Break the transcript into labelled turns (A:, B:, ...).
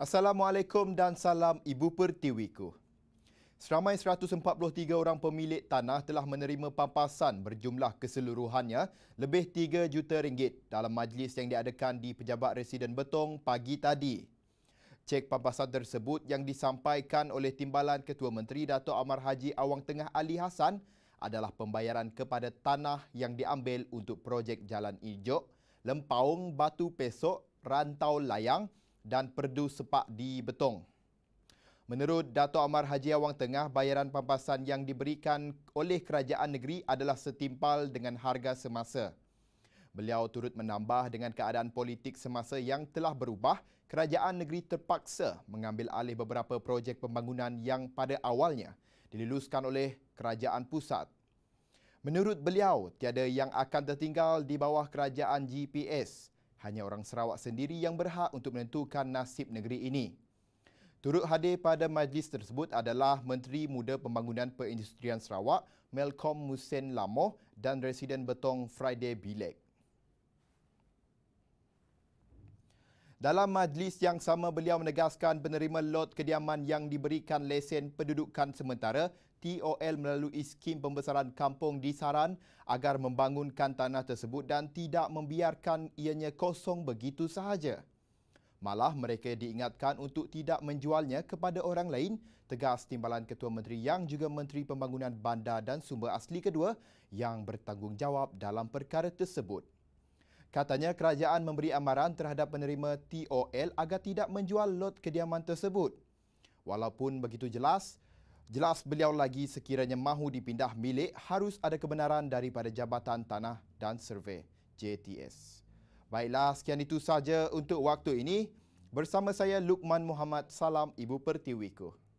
A: Assalamualaikum dan salam Ibu Pertiwiku. Seramai 143 orang pemilik tanah telah menerima pampasan berjumlah keseluruhannya lebih 3 juta ringgit dalam majlis yang diadakan di Pejabat Residen Betong pagi tadi. Cek pampasan tersebut yang disampaikan oleh Timbalan Ketua Menteri Dato' Amar Haji Awang Tengah Ali Hassan adalah pembayaran kepada tanah yang diambil untuk projek Jalan Ijok, Lempaung, Batu Pesok, Rantau Layang, dan perdu sepak di Betong. Menurut Dato Amar Haji Awang Tengah, bayaran pampasan yang diberikan oleh kerajaan negeri adalah setimpal dengan harga semasa. Beliau turut menambah dengan keadaan politik semasa yang telah berubah, kerajaan negeri terpaksa mengambil alih beberapa projek pembangunan yang pada awalnya diluluskan oleh kerajaan pusat. Menurut beliau, tiada yang akan tertinggal di bawah kerajaan GPS hanya orang Sarawak sendiri yang berhak untuk menentukan nasib negeri ini. Turut hadir pada majlis tersebut adalah Menteri Muda Pembangunan Perindustrian Sarawak, Melkom Musen Lamoh dan Residen Betong Friday Bilek. Dalam majlis yang sama beliau menegaskan penerima lot kediaman yang diberikan lesen pendudukan sementara TOL melalui skim pembesaran kampung disaran agar membangunkan tanah tersebut dan tidak membiarkan ianya kosong begitu sahaja. Malah mereka diingatkan untuk tidak menjualnya kepada orang lain, tegas Timbalan Ketua Menteri yang juga Menteri Pembangunan Bandar dan Sumber Asli Kedua yang bertanggungjawab dalam perkara tersebut. Katanya kerajaan memberi amaran terhadap penerima TOL agar tidak menjual lot kediaman tersebut. Walaupun begitu jelas, jelas beliau lagi sekiranya mahu dipindah milik harus ada kebenaran daripada Jabatan Tanah dan Survey JTS. Baiklah, sekian itu sahaja untuk waktu ini. Bersama saya Lukman Muhammad Salam Ibu Pertiwi Kuh.